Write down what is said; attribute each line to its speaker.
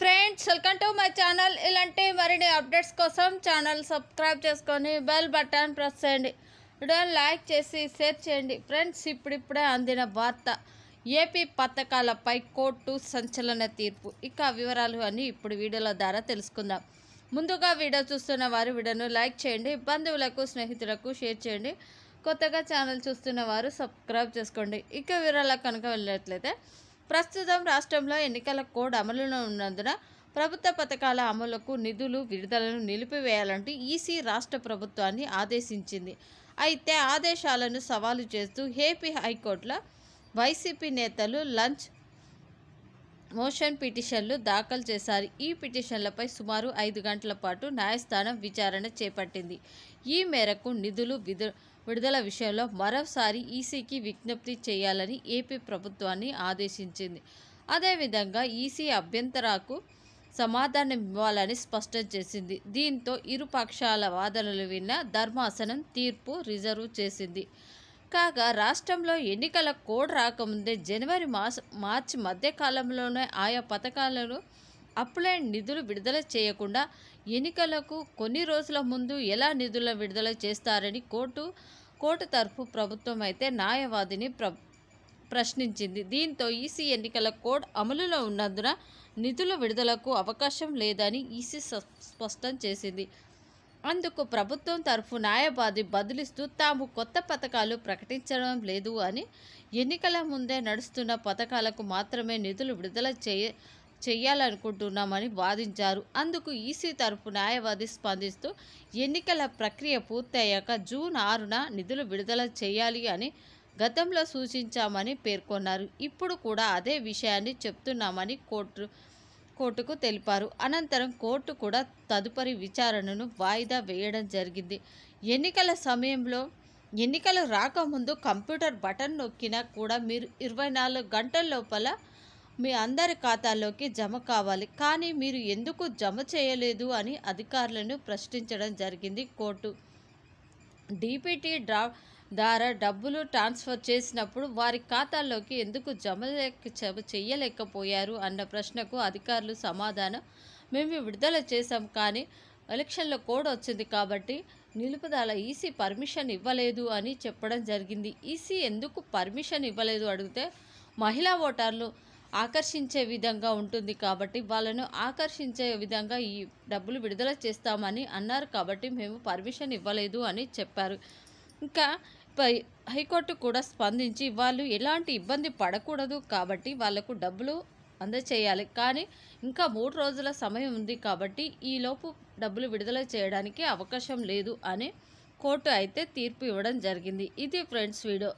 Speaker 1: friends welcome to my channel ఇలాంటి మరిన్ని updates కోసం ఛానల్ సబ్స్క్రైబ్ చేసుకొని బెల్ బటన్ ప్రెస్ చేయండి వీడియో లైక్ చేసి షేర్ చేయండి ఫ్రెండ్స్ ఇప్పుడిప్పుడే అందిన వార్త ఏపీ పథకాలపై కోర్టు సంచలన తీర్పు ఇక వివరాలు అన్నీ ఇప్పుడు వీడియోల ద్వారా తెలుసుకుందాం ముందుగా వీడియో చూస్తున్న వారు వీడియోను లైక్ చేయండి బంధువులకు స్నేహితులకు షేర్ చేయండి కొత్తగా ఛానల్ చూస్తున్న వారు సబ్స్క్రైబ్ చేసుకోండి ఇక వివరాలకు కనుక వెళ్ళినట్లయితే ప్రస్తుతం రాష్ట్రంలో ఎన్నికల కోడ్ అమలులో ఉన్నందున ప్రభుత్వ పథకాల అమలుకు నిధులు విడుదలను నిలిపివేయాలంటూ ఈసీ రాష్ట్ర ప్రభుత్వాన్ని ఆదేశించింది అయితే ఆదేశాలను సవాలు చేస్తూ ఏపీ హైకోర్టులో వైసీపీ నేతలు లంచ్ మోషన్ పిటిషన్లు దాఖలు చేశారు ఈ పిటిషన్లపై సుమారు ఐదు గంటల పాటు న్యాయస్థానం విచారణ చేపట్టింది ఈ మేరకు నిధులు విడుదల విషయంలో మరోసారి ఈసీకి విజ్ఞప్తి చేయాలని ఏపీ ప్రభుత్వాన్ని ఆదేశించింది అదేవిధంగా ఈసీ అభ్యంతరాకు సమాధానం ఇవ్వాలని స్పష్టం చేసింది దీంతో ఇరు పక్షాల వాదనలు విన్న ధర్మాసనం తీర్పు రిజర్వ్ చేసింది కాగా రాష్ట్రంలో ఎన్నికల కోడ్ రాకముందే జనవరి మాస మార్చి మధ్యకాలంలోనే ఆయా పథకాలను అప్లైన్ నిధులు విడుదల చేయకుండా ఎన్నికలకు కొన్ని రోజుల ముందు ఎలా నిధుల విడుదల చేస్తారని కోర్టు కోర్టు తరఫు ప్రభుత్వం అయితే న్యాయవాదిని ప్ర ప్రశ్నించింది దీంతో ఈసీ ఎన్నికల కోడ్ అమలులో ఉన్నందున నిధుల విడుదలకు అవకాశం లేదని ఈసీ స్పష్టం చేసింది అందుకు ప్రభుత్వం తరఫు న్యాయవాది బదులిస్తూ తాము కొత్త పథకాలు ప్రకటించడం లేదు అని ఎన్నికల ముందే నడుస్తున్న పథకాలకు మాత్రమే నిధులు విడుదల చేయ చేయాలనుకుంటున్నామని వాదించారు అందుకు ఈసీ తరఫు న్యాయవాది స్పందిస్తూ ఎన్నికల ప్రక్రియ పూర్తయ్యాక జూన్ ఆరున నిధులు విడుదల చేయాలి అని గతంలో సూచించామని పేర్కొన్నారు ఇప్పుడు కూడా అదే విషయాన్ని చెప్తున్నామని కోర్టు కోర్టుకు తెలిపారు అనంతరం కోర్టు కూడా తదుపరి విచారణను వాయిదా వేయడం జరిగింది ఎన్నికల సమయంలో ఎన్నికలు రాకముందు కంప్యూటర్ బటన్ నొక్కినా కూడా మీరు ఇరవై నాలుగు గంటల లోపల మీ అందరి ఖాతాల్లోకి జమ కావాలి కానీ మీరు ఎందుకు జమ చేయలేదు అని అధికారులను ప్రశ్నించడం జరిగింది కోర్టు డీపీటీ డ్రా ద్వారా డబ్బులు ట్రాన్స్ఫర్ చేసినప్పుడు వారి ఖాతాల్లోకి ఎందుకు జమ చేయలేకపోయారు అన్న ప్రశ్నకు అధికారులు సమాధానం మేము విడుదల చేశాం కానీ ఎలక్షన్లో కోడ్ వచ్చింది కాబట్టి నిలుపుదల ఈసీ పర్మిషన్ ఇవ్వలేదు అని చెప్పడం జరిగింది ఈసీ ఎందుకు పర్మిషన్ ఇవ్వలేదు అడిగితే మహిళా ఓటర్లు ఆకర్షించే విధంగా ఉంటుంది కాబట్టి వాళ్ళను ఆకర్షించే విధంగా ఈ డబ్బులు విడుదల చేస్తామని అన్నారు కాబట్టి మేము పర్మిషన్ ఇవ్వలేదు అని చెప్పారు ఇంకా హైకోర్టు కూడా స్పందించి వాళ్ళు ఎలాంటి ఇబ్బంది పడకూడదు కాబట్టి వాళ్లకు డబ్బులు అందచేయాలి కానీ ఇంకా మూడు రోజుల సమయం ఉంది కాబట్టి ఈలోపు డబ్బులు విడుదల చేయడానికి అవకాశం లేదు అని కోర్టు అయితే తీర్పు ఇవ్వడం జరిగింది ఇది ఫ్రెండ్స్ వీడియో